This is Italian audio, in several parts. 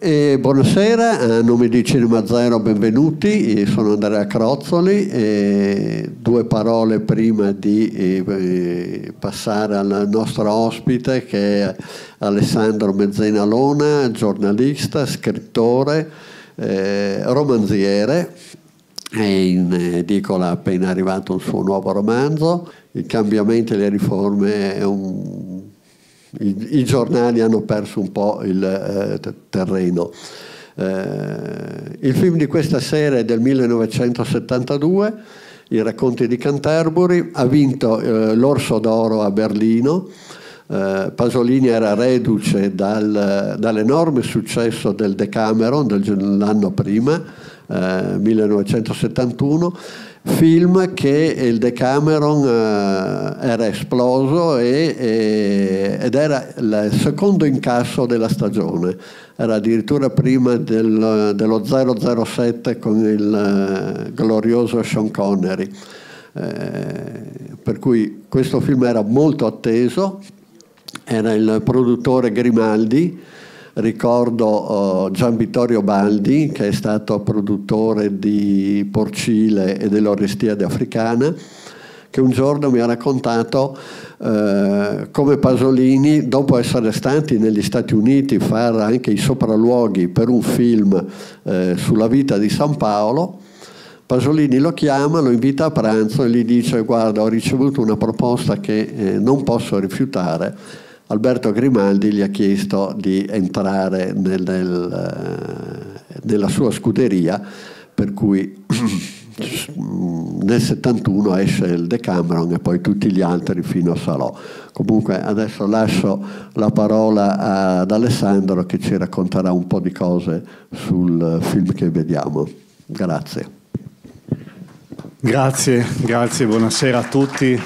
E buonasera, eh, a nome di Cinema Zero benvenuti, eh, sono Andrea Crozzoli e due parole prima di eh, passare al nostro ospite che è Alessandro Mezzenalona, giornalista, scrittore, eh, romanziere, è in edicola appena arrivato il suo nuovo romanzo, Il cambiamento e le riforme è un i, i giornali hanno perso un po' il eh, terreno. Eh, il film di questa sera è del 1972, I racconti di Canterbury, ha vinto eh, l'Orso d'Oro a Berlino. Eh, Pasolini era reduce dal, dall'enorme successo del Decameron dell'anno prima, 1971 eh, film che eh, il Decameron eh, era esploso e, e, ed era il secondo incasso della stagione, era addirittura prima del, dello 007 con il eh, glorioso Sean Connery. Eh, per cui questo film era molto atteso, era il produttore Grimaldi ricordo eh, Gian Vittorio Baldi che è stato produttore di Porcile e dell'Orestiade africana che un giorno mi ha raccontato eh, come Pasolini, dopo essere stati negli Stati Uniti a fare anche i sopralluoghi per un film eh, sulla vita di San Paolo, Pasolini lo chiama, lo invita a pranzo e gli dice guarda ho ricevuto una proposta che eh, non posso rifiutare Alberto Grimaldi gli ha chiesto di entrare nel, nel, eh, nella sua scuderia, per cui nel 71 esce il Decameron e poi tutti gli altri fino a Salò. Comunque adesso lascio la parola ad Alessandro che ci racconterà un po' di cose sul film che vediamo. Grazie. Grazie, grazie, buonasera a tutti.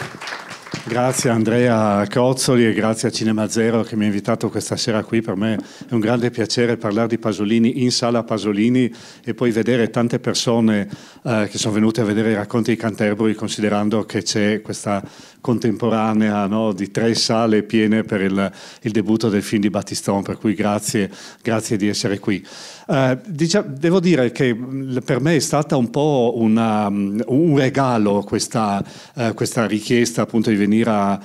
Grazie Andrea Cozzoli e grazie a Cinema Zero che mi ha invitato questa sera qui. Per me è un grande piacere parlare di Pasolini in sala Pasolini e poi vedere tante persone eh, che sono venute a vedere i racconti di Canterbury considerando che c'è questa contemporanea no, di tre sale piene per il, il, debutto del film di Battiston. Per cui grazie, grazie di essere qui diciamo, devo dire che per me è stata un po' una, un regalo questa, eh, questa, richiesta appunto di venire a, a,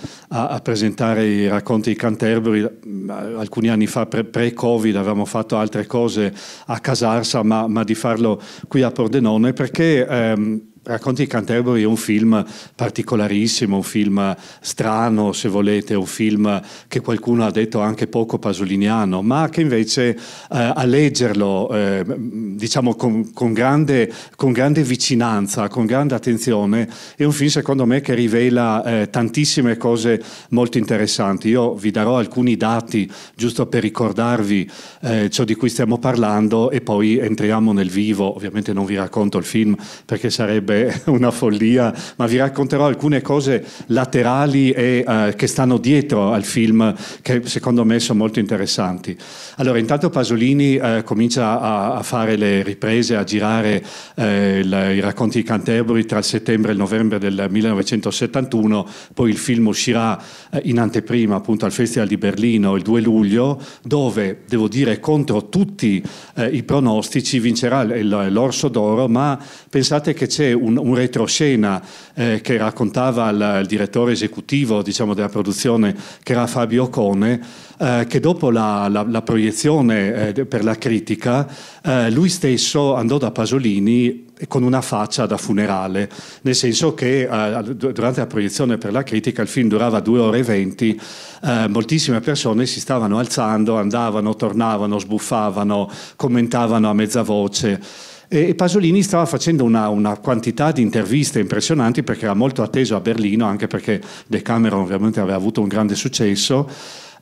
a, presentare i racconti di Canterbury. Alcuni anni fa, pre-Covid, avevamo fatto altre cose a Casarsa, ma, ma, di farlo qui a Pordenone perché... Ehm, Racconti di Canterbury è un film particolarissimo, un film strano se volete, un film che qualcuno ha detto anche poco pasoliniano, ma che invece eh, a leggerlo eh, diciamo con, con, grande, con, grande, vicinanza, con grande attenzione, è un film secondo me che rivela eh, tantissime cose molto interessanti. Io vi darò alcuni dati giusto per ricordarvi eh, ciò di cui stiamo parlando e poi entriamo nel vivo, ovviamente non vi racconto il film perché sarebbe una follia, ma vi racconterò alcune cose laterali e eh, che stanno dietro al film che secondo me sono molto interessanti. Allora, intanto Pasolini eh, comincia a, a, fare le riprese, a girare eh, il, i racconti di Canterbury tra il settembre e il novembre del 1971, poi il film uscirà eh, in anteprima appunto al Festival di Berlino il 2 luglio, dove devo dire contro tutti eh, i pronostici vincerà l'Orso d'Oro, ma pensate che c'è un un, un retroscena eh, che raccontava il, il direttore esecutivo diciamo, della produzione, che era Fabio Cone, eh, che dopo la, la, la proiezione eh, per la critica, eh, lui stesso andò da Pasolini con una faccia da funerale, nel senso che eh, durante la proiezione per la critica il film durava due ore e venti, eh, moltissime persone si stavano alzando, andavano, tornavano, sbuffavano, commentavano a mezza voce. E Pasolini stava facendo una, una, quantità di interviste impressionanti perché era molto atteso a Berlino, anche perché Decameron ovviamente aveva avuto un grande successo.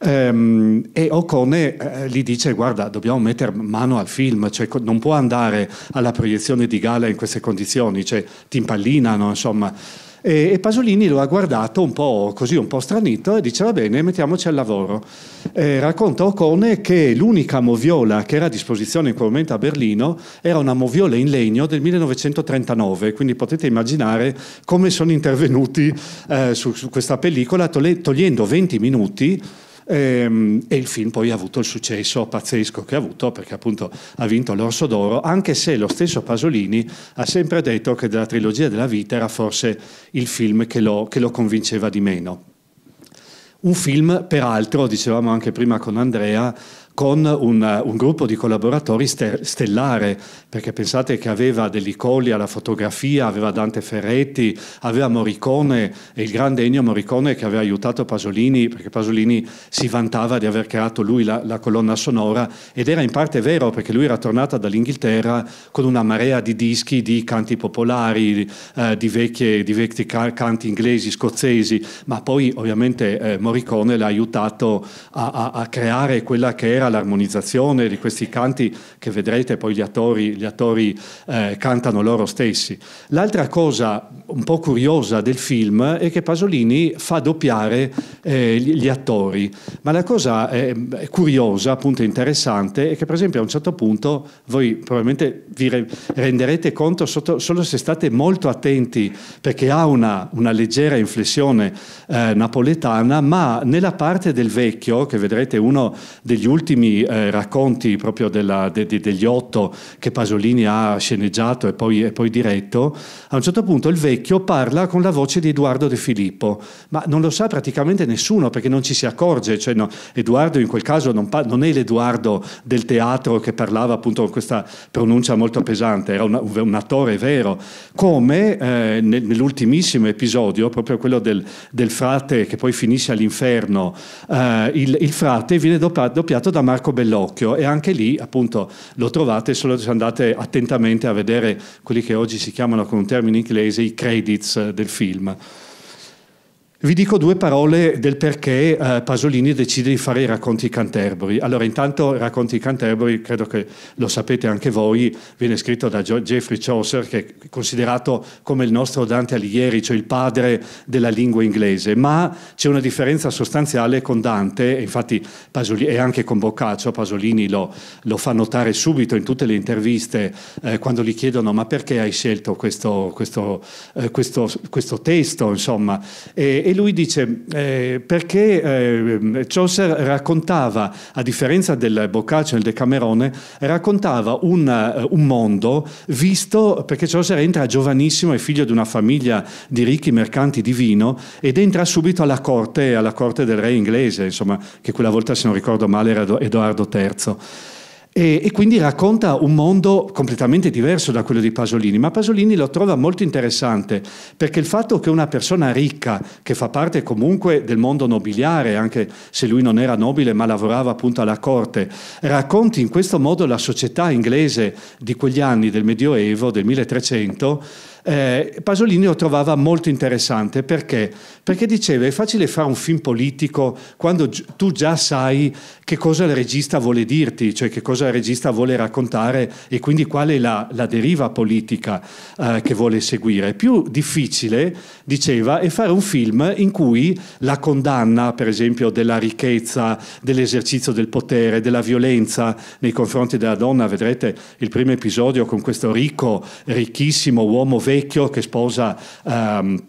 Ehm, e Ocone eh, gli dice: Guarda, dobbiamo mettere mano al film, cioè, non può andare alla proiezione di gala in queste condizioni, cioè, ti impallinano, insomma. E, e, Pasolini lo ha guardato un po' così, un po' stranito e dice va bene, mettiamoci al lavoro. Eh, racconta Ocone che l'unica moviola che era a disposizione in quel momento a Berlino era una moviola in legno del 1939, quindi potete immaginare come sono intervenuti eh, su, su, questa pellicola togliendo 20 minuti e, ehm, e il film poi ha avuto il successo pazzesco che ha avuto perché appunto ha vinto l'Orso d'Oro, anche se lo stesso Pasolini ha sempre detto che della trilogia della vita era forse il film che lo, che lo convinceva di meno. Un film, peraltro, dicevamo anche prima con Andrea, con un, eh, un, gruppo di collaboratori stellare, perché pensate che aveva Delicoli alla fotografia, aveva Dante Ferretti, aveva Morricone e il grande Ennio Morricone che aveva aiutato Pasolini, perché Pasolini si vantava di aver creato lui la, la colonna sonora ed era in parte vero perché lui era tornato dall'Inghilterra con una marea di dischi di canti popolari, eh, di, vecchie, di, vecchi canti inglesi, scozzesi, ma poi ovviamente eh, Morricone l'ha aiutato a, a, a creare quella che era maniera l'armonizzazione di questi canti che vedrete poi gli attori, gli attori eh, cantano loro stessi. L'altra cosa un po' curiosa del film è che Pasolini fa doppiare eh, gli attori, ma la cosa eh, curiosa, appunto interessante, è che per esempio a un certo punto voi probabilmente vi re renderete conto sotto, solo se state molto attenti perché ha una, una leggera inflessione eh, napoletana, ma nella parte del vecchio, che vedrete uno degli ultimi ultimi eh, racconti proprio della, de, de, degli otto che Pasolini ha sceneggiato e poi, e poi, diretto, a un certo punto il vecchio parla con la voce di Edoardo De Filippo, ma non lo sa praticamente nessuno perché non ci si accorge, cioè no, Edoardo in quel caso non, non è l'Edoardo del teatro che parlava appunto con questa pronuncia molto pesante, era una, un attore vero, come eh, nell'ultimissimo episodio, proprio quello del, del, frate che poi finisce all'inferno, eh, il, il frate viene doppiato da Marco Bellocchio e anche lì appunto lo trovate solo se andate attentamente a vedere quelli che oggi si chiamano con un termine inglese i credits del film. Vi dico due parole del perché eh, Pasolini decide di fare i racconti canterbury. Allora, intanto racconti canterbury, credo che lo sapete anche voi, viene scritto da Geoffrey Chaucer, che è considerato come il nostro Dante Alighieri, cioè il padre della lingua inglese, ma c'è una differenza sostanziale con Dante, e infatti Pasolini, e anche con Boccaccio, Pasolini lo, lo, fa notare subito in tutte le interviste eh, quando gli chiedono ma perché hai scelto questo, questo, eh, questo, questo testo, insomma. E, e lui dice eh, perché eh, Chaucer raccontava, a differenza del Boccaccio e del Decamerone, raccontava un, eh, un, mondo visto, perché Chaucer entra giovanissimo, è figlio di una famiglia di ricchi mercanti di vino ed entra subito alla corte, alla corte del re inglese, insomma, che quella volta se non ricordo male era Edoardo III. E, e, quindi racconta un mondo completamente diverso da quello di Pasolini, ma Pasolini lo trova molto interessante perché il fatto che una persona ricca, che fa parte comunque del mondo nobiliare, anche se lui non era nobile ma lavorava appunto alla corte, racconti in questo modo la società inglese di quegli anni del Medioevo, del 1300, eh, Pasolini lo trovava molto interessante perché? perché diceva è facile fare un film politico quando tu già sai che cosa il regista vuole dirti, cioè che cosa il regista vuole raccontare e quindi qual è la, la deriva politica eh, che vuole seguire. Più difficile, diceva, è fare un film in cui la condanna, per esempio, della ricchezza, dell'esercizio del potere, della violenza nei confronti della donna, vedrete il primo episodio con questo ricco, ricchissimo uomo vero, vecchio che sposa... Um,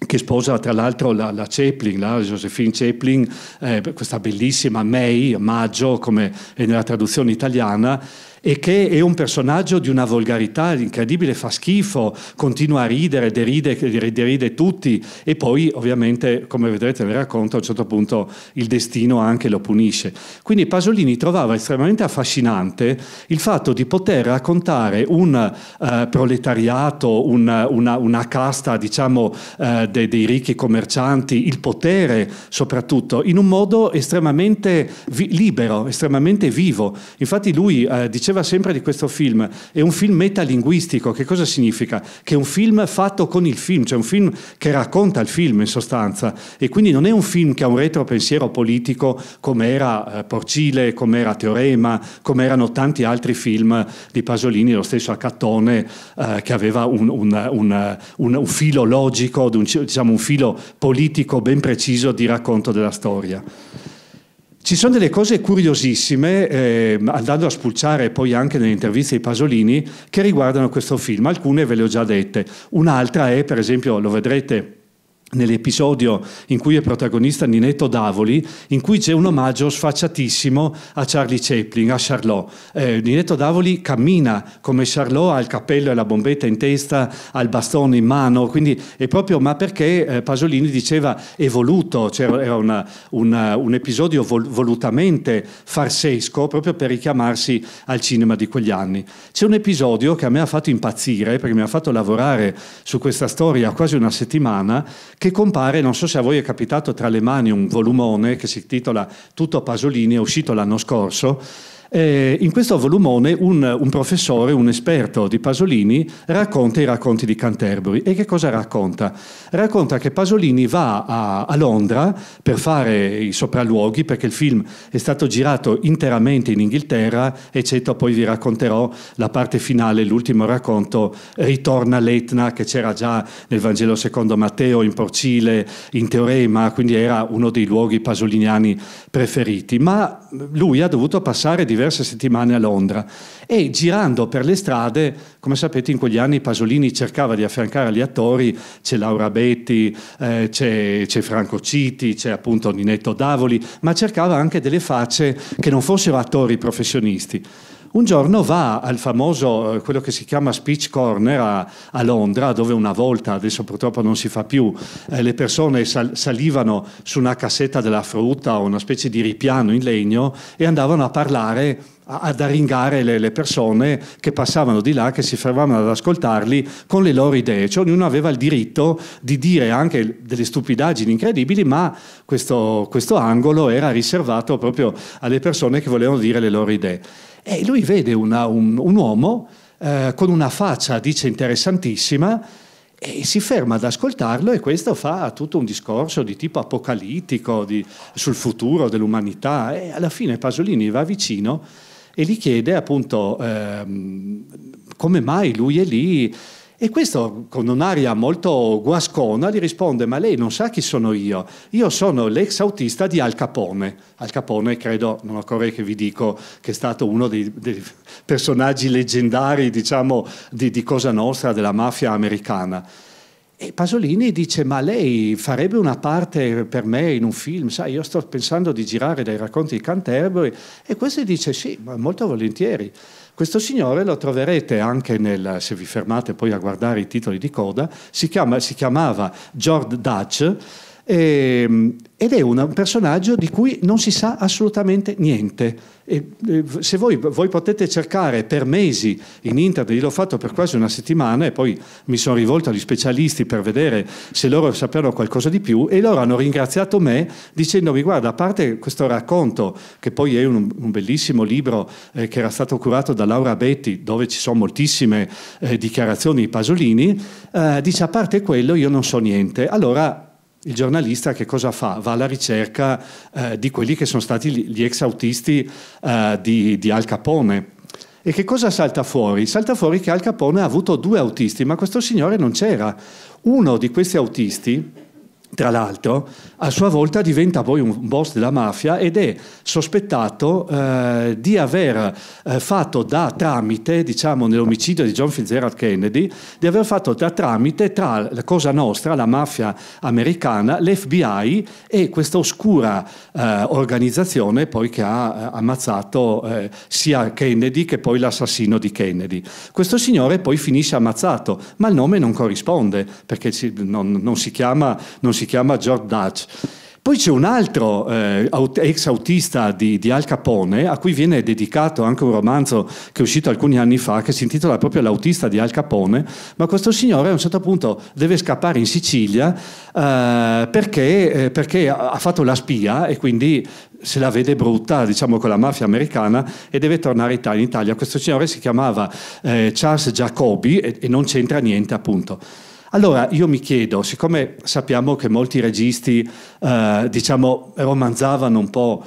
che sposa tra l'altro la, la Chaplin, la Josephine Chaplin, eh, questa bellissima May, Maggio come è nella traduzione italiana, e che è un personaggio di una volgarità incredibile, fa schifo, continua a ridere, deride, deride tutti e poi ovviamente, come vedrete nel racconto, a un certo punto il destino anche lo punisce. Quindi Pasolini trovava estremamente affascinante il fatto di poter raccontare un uh, proletariato, un, una, una, casta diciamo uh, de, dei ricchi commercianti, il potere soprattutto, in un modo estremamente vi- libero, estremamente vivo. Infatti lui uh, eh, diceva diceva sempre di questo film, è un film metalinguistico, che cosa significa? Che è un film fatto con il film, cioè un film che racconta il film in sostanza e quindi non è un film che ha un retropensiero politico come era eh, Porcile, come era Teorema, come erano tanti altri film di Pasolini, lo stesso Accattone eh, che aveva un, un, un, un filo logico, diciamo un filo politico ben preciso di racconto della storia. Ci sono delle cose curiosissime, eh, andando a spulciare poi anche nelle interviste di Pasolini, che riguardano questo film. Alcune ve le ho già dette. Un'altra è, per esempio, lo vedrete nell'episodio in cui è protagonista Ninetto Davoli, in cui c'è un omaggio sfacciatissimo a Charlie Chaplin, a Charlot. Eh, Ninetto Davoli cammina come Charlot, ha il cappello e la bombetta in testa, ha il bastone in mano, quindi è proprio, ma perché eh, Pasolini diceva è voluto, cioè era una, una, un episodio vol- volutamente farsesco proprio per richiamarsi al cinema di quegli anni. C'è un episodio che a me ha fatto impazzire, perché mi ha fatto lavorare su questa storia quasi una settimana, che compare, non so se a voi è capitato tra le mani, un volumone che si titola Tutto a Pasolini, è uscito l'anno scorso eh, in questo volumone un, un, professore, un esperto di Pasolini, racconta i racconti di Canterbury. E che cosa racconta? Racconta che Pasolini va a, a Londra per fare i sopralluoghi, perché il film è stato girato interamente in Inghilterra, eccetto poi vi racconterò la parte finale, l'ultimo racconto, ritorna l'Etna che c'era già nel Vangelo secondo Matteo, in Porcile, in Teorema, quindi era uno dei luoghi pasoliniani preferiti. Ma lui ha dovuto passare diversi diverse settimane a Londra e girando per le strade, come sapete in quegli anni Pasolini cercava di affiancare gli attori, c'è Laura Betti, eh, c'è, c'è Franco Citi, c'è appunto Ninetto Davoli, ma cercava anche delle facce che non fossero attori professionisti un giorno va al famoso, eh, quello che si chiama Speech Corner a, a Londra, dove una volta, adesso purtroppo non si fa più, eh, le persone sal salivano su una cassetta della frutta o una specie di ripiano in legno e andavano a parlare ad arringare le, le, persone che passavano di là, che si fermavano ad ascoltarli con le loro idee. Cioè, ognuno aveva il diritto di dire anche delle stupidaggini incredibili, ma questo, questo angolo era riservato proprio alle persone che volevano dire le loro idee. E lui vede una, un, un, uomo eh, con una faccia, dice, interessantissima, e si ferma ad ascoltarlo e questo fa tutto un discorso di tipo apocalittico di, sul futuro dell'umanità e alla fine Pasolini va vicino e gli chiede appunto ehm, come mai lui è lì e questo con un'aria molto guascona gli risponde, ma lei non sa chi sono io, io sono l'ex autista di Al Capone. Al Capone credo, non occorre che vi dico, che è stato uno dei, dei personaggi leggendari, diciamo, di, di Cosa Nostra, della mafia americana. E Pasolini dice, ma lei farebbe una parte per me in un film, sai, io sto pensando di girare dei racconti di Canterbury, e questo dice, sì, molto volentieri. Questo signore lo troverete anche nel, se vi fermate poi a guardare i titoli di coda, si, chiama, si chiamava George Dutch Ehm, ed è un personaggio di cui non si sa assolutamente niente. E, e, se voi, voi, potete cercare per mesi in internet, io l'ho fatto per quasi una settimana e poi mi sono rivolto agli specialisti per vedere se loro sapevano qualcosa di più e loro hanno ringraziato me dicendomi guarda, a parte questo racconto che poi è un, un bellissimo libro eh, che era stato curato da Laura Betti dove ci sono moltissime eh, dichiarazioni di Pasolini, eh, dice a parte quello io non so niente. Allora il giornalista che cosa fa? Va alla ricerca eh, di quelli che sono stati gli ex autisti eh, di, di, Al Capone. E che cosa salta fuori? Salta fuori che Al Capone ha avuto due autisti, ma questo signore non c'era. Uno di questi autisti tra l'altro, a sua volta diventa poi un boss della mafia ed è sospettato eh, di aver eh, fatto da tramite, diciamo nell'omicidio di John Fitzgerald Kennedy, di aver fatto da tramite tra la Cosa Nostra, la mafia americana, l'FBI e questa oscura eh, organizzazione poi che ha eh, ammazzato eh, sia Kennedy che poi l'assassino di Kennedy. Questo signore poi finisce ammazzato, ma il nome non corrisponde perché si, non, non si chiama... Non si si chiama George Dutch. Poi c'è un altro eh, ex autista di, di, Al Capone, a cui viene dedicato anche un romanzo che è uscito alcuni anni fa, che si intitola proprio L'autista di Al Capone, ma questo signore a un certo punto deve scappare in Sicilia eh, perché, eh, perché ha fatto la spia e quindi se la vede brutta, diciamo, con la mafia americana e deve tornare in Italia. Questo signore si chiamava eh, Charles Jacobi e, e non c'entra niente appunto. Allora io mi chiedo, siccome sappiamo che molti registi eh, diciamo, romanzavano un po'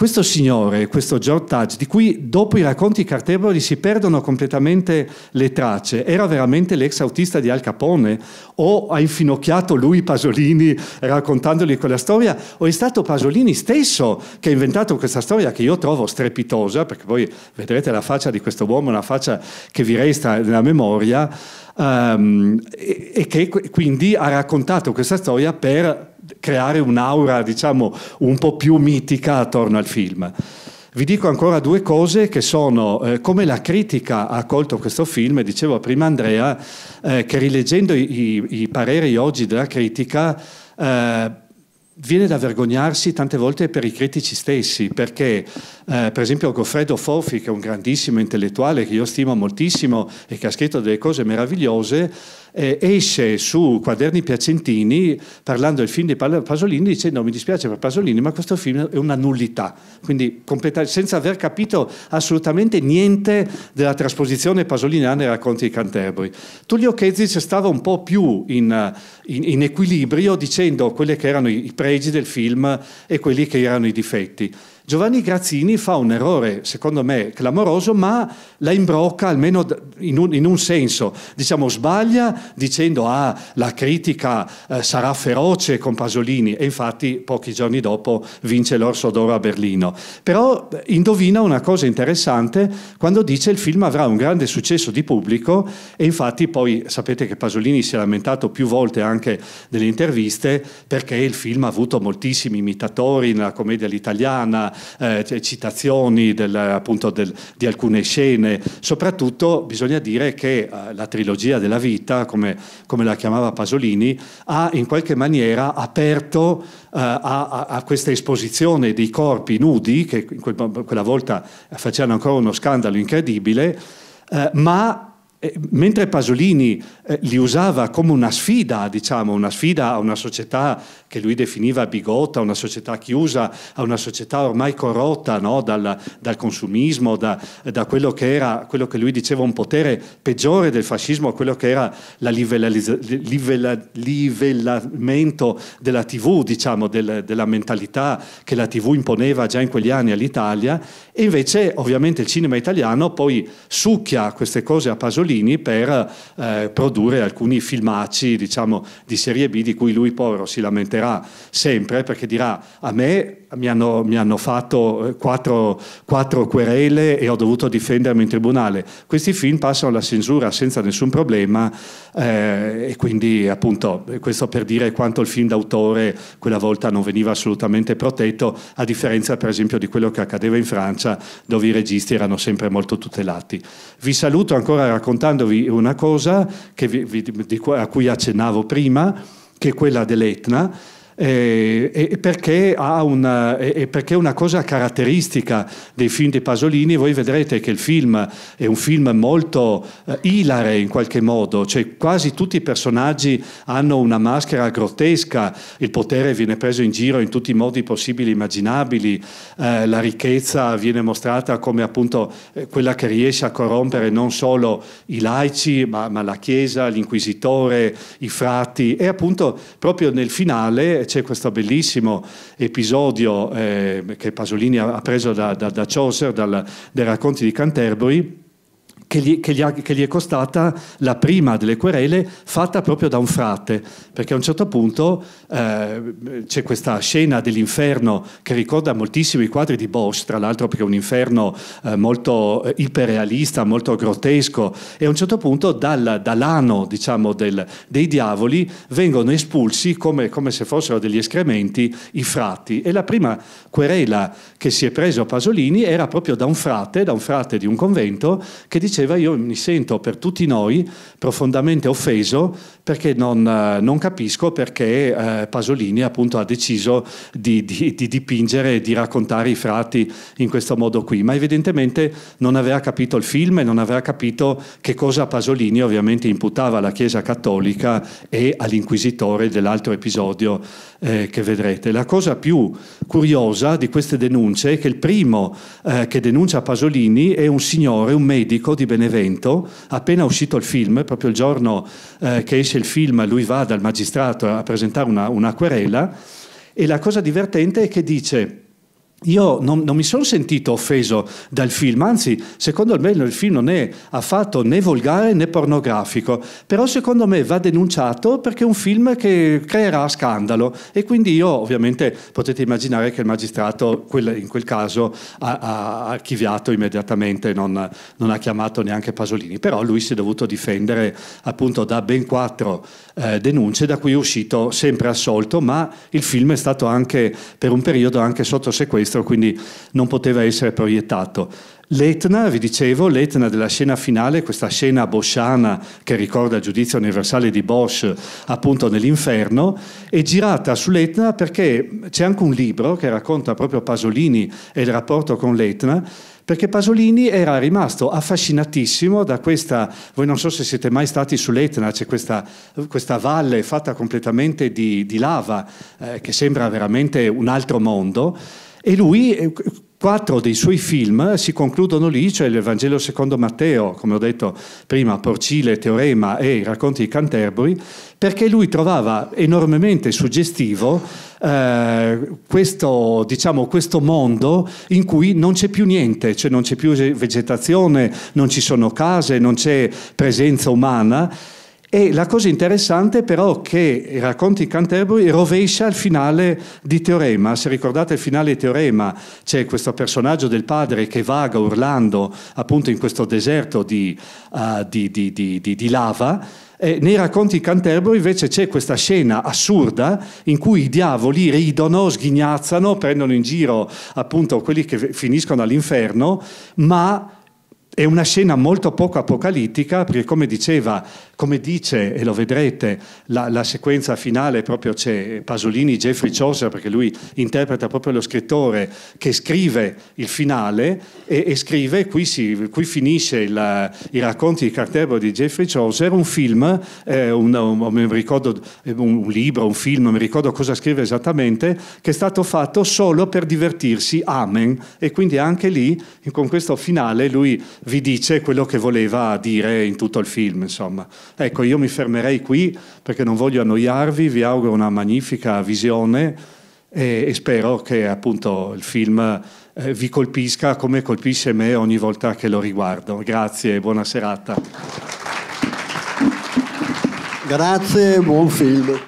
Questo signore, questo George Tudge, di cui dopo i racconti cartevoli si perdono completamente le tracce, era veramente l'ex autista di Al Capone? O ha infinocchiato lui Pasolini raccontandogli quella storia? O è stato Pasolini stesso che ha inventato questa storia che io trovo strepitosa, perché poi vedrete la faccia di questo uomo, una faccia che vi resta nella memoria, um, e, e che quindi ha raccontato questa storia per creare un'aura, diciamo, un po' più mitica attorno al film. Vi dico ancora due cose che sono eh, come la critica ha colto questo film, dicevo prima Andrea, eh, che rileggendo i, i, pareri oggi della critica eh, viene da vergognarsi tante volte per i critici stessi, perché eh, per esempio Goffredo Fofi, che è un grandissimo intellettuale che io stimo moltissimo e che ha scritto delle cose meravigliose, eh, esce su Quaderni Piacentini parlando del film di Pasolini dicendo mi dispiace per Pasolini ma questo film è una nullità, quindi senza aver capito assolutamente niente della trasposizione pasoliniana nei racconti di Canterbury. Tullio Kezic stava un po' più in, in, in equilibrio dicendo quelli che erano i pregi del film e quelli che erano i difetti. Giovanni Grazzini fa un errore, secondo me, clamoroso, ma la imbrocca almeno in un, in un senso. Diciamo, sbaglia dicendo ah, la critica eh, sarà feroce con Pasolini e infatti pochi giorni dopo vince l'Orso d'Oro a Berlino. Però eh, indovina una cosa interessante quando dice il film avrà un grande successo di pubblico e infatti poi sapete che Pasolini si è lamentato più volte anche nelle interviste perché il film ha avuto moltissimi imitatori nella commedia all'italiana, eh, citazioni del, appunto del, di alcune scene. Soprattutto bisogna dire che eh, la trilogia della vita, come, come, la chiamava Pasolini, ha in qualche maniera aperto eh, a, a, questa esposizione dei corpi nudi, che quel, quella volta facevano ancora uno scandalo incredibile, eh, ma e mentre Pasolini eh, li usava come una sfida, diciamo, una sfida a una società che lui definiva bigotta, una società chiusa, a una società ormai corrotta no? dal, dal, consumismo, da, da, quello che era, quello che lui diceva un potere peggiore del fascismo, quello che era il livella, livellamento della TV, diciamo, del, della mentalità che la TV imponeva già in quegli anni all'Italia. E invece, ovviamente, il cinema italiano poi succhia queste cose a Pasolini Pasolini per eh, produrre alcuni filmacci diciamo, di serie B di cui lui povero si lamenterà sempre perché dirà a me mi hanno, mi hanno fatto eh, quattro, quattro, querele e ho dovuto difendermi in tribunale. Questi film passano la censura senza nessun problema eh, e quindi appunto questo per dire quanto il film d'autore quella volta non veniva assolutamente protetto a differenza per esempio di quello che accadeva in Francia dove i registi erano sempre molto tutelati. Vi saluto ancora raccontando raccontandovi una cosa vi, vi, di, a cui accennavo prima, che è quella dell'Etna, eh, e, perché una, e perché una cosa caratteristica dei film di Pasolini, voi vedrete che il film è un film molto eh, ilare in qualche modo, cioè quasi tutti i personaggi hanno una maschera grottesca, il potere viene preso in giro in tutti i modi possibili e immaginabili, eh, la ricchezza viene mostrata come appunto eh, quella che riesce a corrompere non solo i laici, ma, ma la Chiesa, l'inquisitore, i frati e appunto proprio nel finale c'è questo bellissimo episodio eh, che Pasolini ha preso da, da, da Chaucer, dal, dai racconti di Canterbury, che gli, che, gli ha, che gli, è costata la prima delle querele fatta proprio da un frate, perché a un certo punto eh, c'è questa scena dell'inferno che ricorda moltissimo i quadri di Bosch, tra l'altro perché è un inferno eh, molto eh, iperrealista, molto grottesco, e a un certo punto dal, dall'ano diciamo, del, dei diavoli vengono espulsi come, come, se fossero degli escrementi i frati. E la prima querela che si è presa a Pasolini era proprio da un frate, da un frate di un convento, che diceva diceva io mi sento per tutti noi profondamente offeso perché non, eh, non capisco perché eh, Pasolini appunto ha deciso di, di, di dipingere e di raccontare i frati in questo modo qui, ma evidentemente non aveva capito il film e non aveva capito che cosa Pasolini ovviamente imputava alla Chiesa Cattolica e all'inquisitore dell'altro episodio eh, che vedrete. La cosa più curiosa di queste denunce è che il primo eh, che denuncia Pasolini è un signore, un medico di Benevento, appena uscito il film, proprio il giorno eh, che esce il film lui va dal magistrato a presentare una, una querela e la cosa divertente è che dice io non, non mi sono sentito offeso dal film, anzi, secondo me il film non è affatto né volgare né pornografico, però secondo me va denunciato perché è un film che creerà scandalo e quindi io ovviamente potete immaginare che il magistrato in quel caso ha, ha archiviato immediatamente, non, non, ha chiamato neanche Pasolini, però lui si è dovuto difendere appunto da ben quattro eh, denunce da cui è uscito sempre assolto, ma il film è stato anche per un periodo anche sotto sequestro destro, quindi non poteva essere proiettato. L'Etna, vi dicevo, l'Etna della scena finale, questa scena bosciana che ricorda il giudizio universale di Bosch appunto nell'inferno, è girata sull'Etna perché c'è anche un libro che racconta proprio Pasolini e il rapporto con l'Etna, perché Pasolini era rimasto affascinatissimo da questa, voi non so se siete mai stati sull'Etna, c'è questa, questa valle fatta completamente di, di lava eh, che sembra veramente un altro mondo. E lui, eh, quattro dei suoi film si concludono lì, cioè l'Evangelo Vangelo secondo Matteo, come ho detto prima, Porcile, Teorema e i racconti di Canterbury, perché lui trovava enormemente suggestivo eh, questo, diciamo, questo, mondo in cui non c'è più niente, cioè non c'è più vegetazione, non ci sono case, non c'è presenza umana. E la cosa interessante però è che i racconti Canterbury rovescia il finale di Teorema. Se ricordate il finale di Teorema, c'è questo personaggio del padre che vaga urlando appunto in questo deserto di, uh, di, di, di lava. Eh, nei racconti di Canterbury invece c'è questa scena assurda in cui i diavoli ridono, sghignazzano, prendono in giro appunto quelli che finiscono all'inferno, ma è una scena molto poco apocalittica perché come diceva, come dice, e lo vedrete, la, la sequenza finale proprio c'è Pasolini, Jeffrey Chaucer, perché lui interpreta proprio lo scrittore che scrive il finale e, e scrive, qui, si, qui finisce il, i racconti di Carterbo di Jeffrey Chaucer, un film, eh, un, un, ricordo, un libro, un film, non mi ricordo cosa scrive esattamente, che è stato fatto solo per divertirsi, amen. E quindi anche lì, con questo finale, lui vi dice quello che voleva dire in tutto il film. Insomma. Ecco, io mi fermerei qui perché non voglio annoiarvi, vi auguro una magnifica visione e, e spero che appunto il film eh, vi colpisca come colpisce me ogni volta che lo riguardo. Grazie e buona serata. Grazie, buon film.